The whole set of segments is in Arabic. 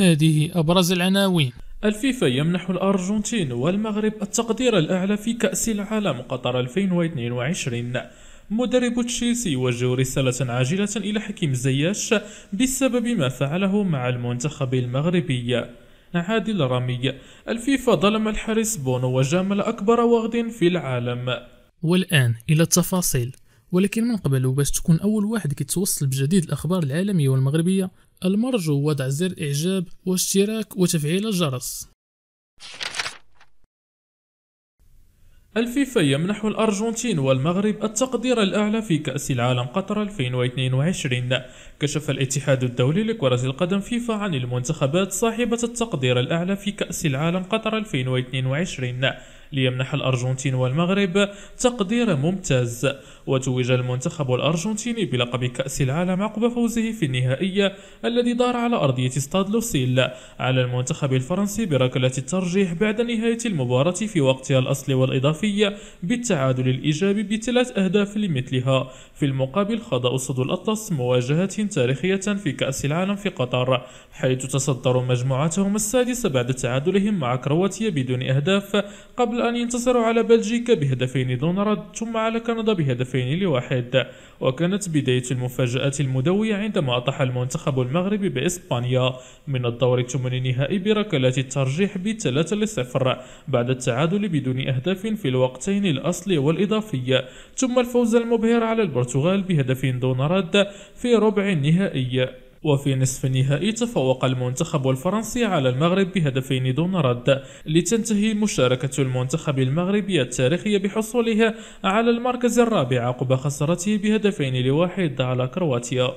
هذه أبرز العناوين الفيفا يمنح الأرجنتين والمغرب التقدير الأعلى في كأس العالم قطر 2022 مدرب تشيلسي يوجه رسالة عاجلة إلى حكيم زياش بسبب ما فعله مع المنتخب المغربي عادل رامي الفيفا ظلم الحارس بونو وجامل أكبر وغد في العالم والآن إلى التفاصيل ولكن من قبل وباش تكون أول واحد كيتوصل بجديد الأخبار العالمية والمغربية المرجو وضع زر إعجاب واشتراك وتفعيل الجرس الفيفا يمنح الأرجنتين والمغرب التقدير الأعلى في كأس العالم قطر 2022 كشف الاتحاد الدولي لكرة القدم فيفا عن المنتخبات صاحبة التقدير الأعلى في كأس العالم قطر 2022 ليمنح الأرجنتين والمغرب تقدير ممتاز وتوج المنتخب الأرجنتيني بلقب كأس العالم عقب فوزه في النهائية الذي دار على أرضية استاد لوسيل على المنتخب الفرنسي بركلة الترجيح بعد نهاية المباراة في وقتها الأصلي والإضافي بالتعادل الإيجابي بثلاث أهداف لمثلها في المقابل خاض أسد الأطلس مواجهة تاريخية في كأس العالم في قطر حيث تصدروا مجموعتهم السادسة بعد تعادلهم مع كرواتيا بدون أهداف قبل أن ينتصروا على بلجيكا بهدفين دون رد ثم على كندا بهدفين الصفين لواحد وكانت بداية المفاجأة المدوية عندما أطاح المنتخب المغربي بإسبانيا من الدور الثمن النهائي بركلات الترجيح بثلاثة لصفر بعد التعادل بدون أهداف في الوقتين الأصلي والإضافي ثم الفوز المبهر على البرتغال بهدف دون رد في ربع النهائي وفي نصف النهائي تفوق المنتخب الفرنسي على المغرب بهدفين دون رد لتنتهي مشاركة المنتخب المغربي التاريخية بحصولها على المركز الرابع عقب خسارته بهدفين لواحد على كرواتيا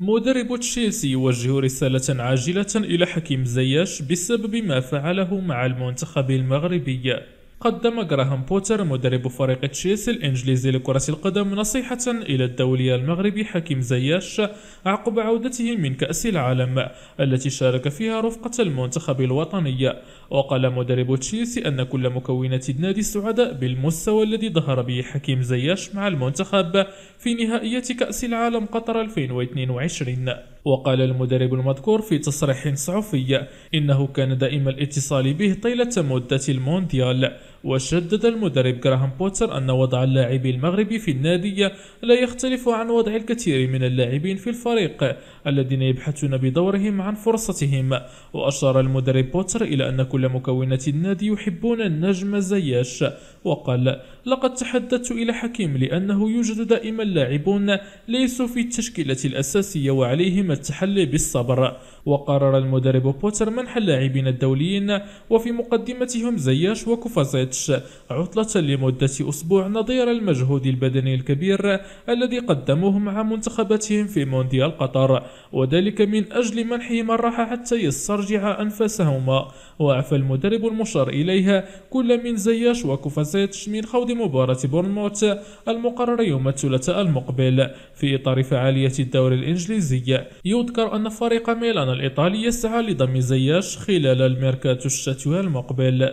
مدرب تشيلسي يوجه رسالة عاجلة إلى حكيم زياش بسبب ما فعله مع المنتخب المغربي قدم جراهام بوتر مدرب فريق تشيلسي الإنجليزي لكرة القدم نصيحة إلى الدولي المغربي حكيم زياش عقب عودته من كأس العالم التي شارك فيها رفقة المنتخب الوطني وقال مدرب تشيلسي أن كل مكونات النادي سعداء بالمستوى الذي ظهر به حكيم زياش مع المنتخب في نهائية كأس العالم قطر 2022 وقال المدرب المذكور في تصريح صحفي إنه كان دائم الاتصال به طيلة مدة المونديال وشدد المدرب جراهام بوتر أن وضع اللاعب المغربي في النادي لا يختلف عن وضع الكثير من اللاعبين في الفريق الذين يبحثون بدورهم عن فرصتهم وأشار المدرب بوتر إلى أن كل مكونات النادي يحبون النجم زياش وقال لقد تحدثت إلى حكيم لأنه يوجد دائما لاعبون ليسوا في التشكيلة الأساسية وعليهم التحلي بالصبر وقرر المدرب بوتر منح اللاعبين الدوليين وفي مقدمتهم زياش وكوفازيت مارتش عطلة لمدة أسبوع نظير المجهود البدني الكبير الذي قدموه مع منتخباتهم في مونديال قطر وذلك من أجل منحهم الراحة حتى يسترجع أنفاسهما وعفى المدرب المشار إليها كل من زياش وكوفاسيتش من خوض مباراة بورنموث المقرر يوم الثلاثاء المقبل في إطار فعالية الدوري الإنجليزي يذكر أن فريق ميلان الإيطالي يسعى لضم زياش خلال الميركاتو الشتوي المقبل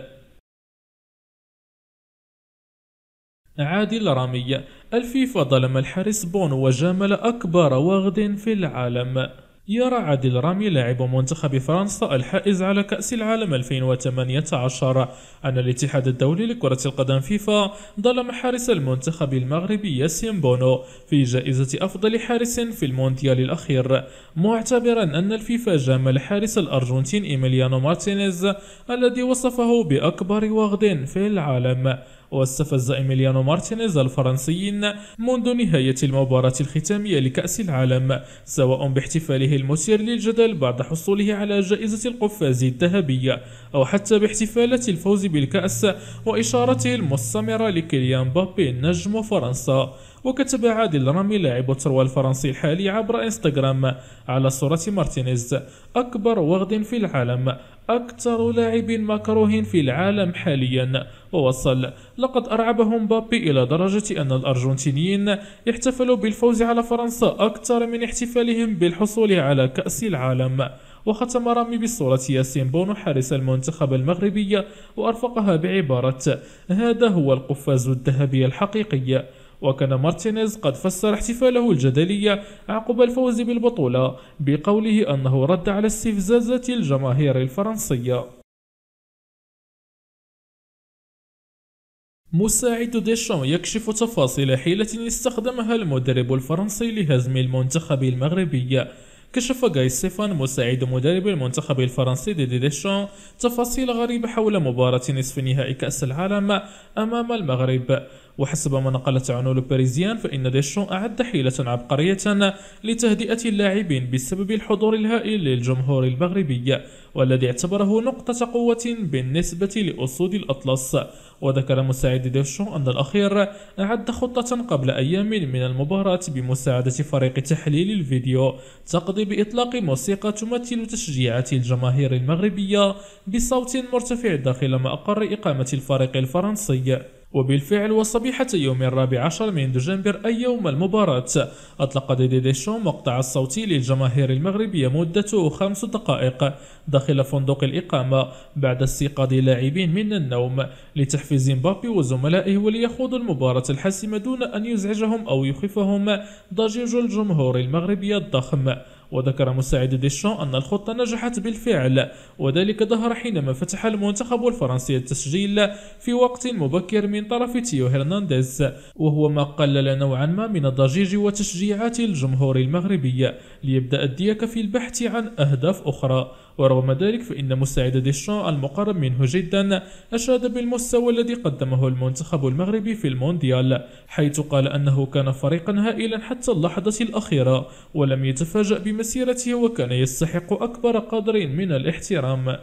عادل رامي الفيفا ظلم الحارس بونو وجامل أكبر وغد في العالم يرى عادل رامي لاعب منتخب فرنسا الحائز على كأس العالم 2018 أن الاتحاد الدولي لكرة القدم فيفا ظلم حارس المنتخب المغربي ياسين بونو في جائزة أفضل حارس في المونديال الأخير معتبرا أن الفيفا جامل حارس الأرجنتين إيميليانو مارتينيز الذي وصفه بأكبر وغد في العالم واستفز إيميليانو مارتينيز الفرنسيين منذ نهاية المباراة الختامية لكأس العالم سواء باحتفاله المثير للجدل بعد حصوله على جائزة القفاز الذهبية أو حتى باحتفالات الفوز بالكأس وإشارته المستمرة لكيليان بابي نجم فرنسا وكتب عادل رامي لاعب الثروة الفرنسي الحالي عبر انستغرام على صورة مارتينيز أكبر وغد في العالم أكثر لاعب مكروه في العالم حاليا ووصل لقد أرعبهم مبابي إلى درجة أن الأرجنتينيين يحتفلوا بالفوز على فرنسا أكثر من احتفالهم بالحصول على كأس العالم وختم رامي بصورة ياسين بونو حارس المنتخب المغربي وأرفقها بعبارة هذا هو القفاز الذهبي الحقيقي وكان مارتينيز قد فسر احتفاله الجدلي عقب الفوز بالبطولة بقوله أنه رد على استفزازات الجماهير الفرنسية مساعد ديشام يكشف تفاصيل حيلة استخدمها المدرب الفرنسي لهزم المنتخب المغربي كشف غاي ستيفان مساعد مدرب المنتخب الفرنسي ديدي ديشون تفاصيل غريبة حول مباراة نصف نهائي كأس العالم أمام المغرب وحسب ما نقلت عنو لوباريزيان فإن ديشون أعد حيلة عبقرية لتهدئة اللاعبين بسبب الحضور الهائل للجمهور المغربي والذي اعتبره نقطة قوة بالنسبة لأسود الأطلس وذكر مساعد ديفشو أن الأخير أعد خطة قبل أيام من المباراة بمساعدة فريق تحليل الفيديو تقضي بإطلاق موسيقى تمثل تشجيعات الجماهير المغربية بصوت مرتفع داخل مأقر إقامة الفريق الفرنسي وبالفعل وصبيحة يوم الرابع عشر من دجنبر أي يوم المباراة أطلق ديدي ديشو مقطع الصوتي للجماهير المغربية مدته خمس دقائق داخل فندق الإقامة بعد استيقاظ لاعبين من النوم لتحفيز مبابي وزملائه وليخوضوا المباراة الحاسمة دون أن يزعجهم أو يخفهم ضجيج الجمهور المغربي الضخم وذكر مساعد ديشون أن الخطة نجحت بالفعل وذلك ظهر حينما فتح المنتخب الفرنسي التسجيل في وقت مبكر من طرف تيو هرنانديز وهو ما قلل نوعا ما من الضجيج وتشجيعات الجمهور المغربي ليبدأ الديك في البحث عن أهداف أخرى ورغم ذلك فإن مساعد ديشان المقرب منه جدا أشاد بالمستوى الذي قدمه المنتخب المغربي في المونديال حيث قال أنه كان فريقا هائلا حتى اللحظة الأخيرة ولم يتفاجأ بمسيرته وكان يستحق أكبر قدر من الاحترام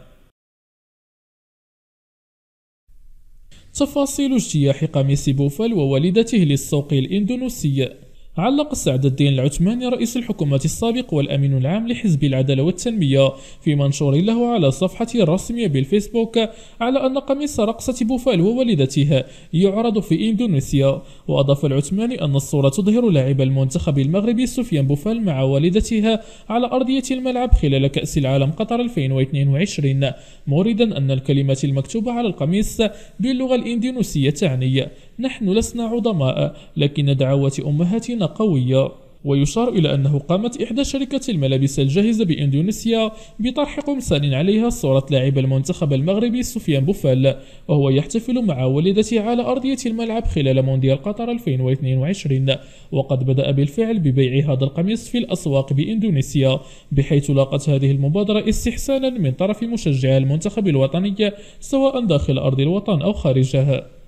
تفاصيل اجتياح قميص بوفال ووالدته للسوق الاندونيسي علق سعد الدين العثماني رئيس الحكومة السابق والأمين العام لحزب العدالة والتنمية في منشور له على صفحته الرسمية بالفيسبوك على أن قميص رقصة بوفال ووالدتها يعرض في إندونيسيا وأضاف العثماني أن الصورة تظهر لاعب المنتخب المغربي سفيان بوفال مع والدتها على أرضية الملعب خلال كأس العالم قطر 2022 موردا أن الكلمات المكتوبة على القميص باللغة الإندونيسية تعني نحن لسنا عظماء لكن دعوات أمهاتنا قوية ويشار إلى أنه قامت إحدى شركات الملابس الجاهزة بإندونيسيا بطرح قمصان عليها صورة لاعب المنتخب المغربي سفيان بوفال وهو يحتفل مع والدته على أرضية الملعب خلال مونديال قطر 2022 وقد بدأ بالفعل ببيع هذا القميص في الأسواق بإندونيسيا بحيث لاقت هذه المبادرة استحسانا من طرف مشجعي المنتخب الوطني سواء داخل أرض الوطن أو خارجها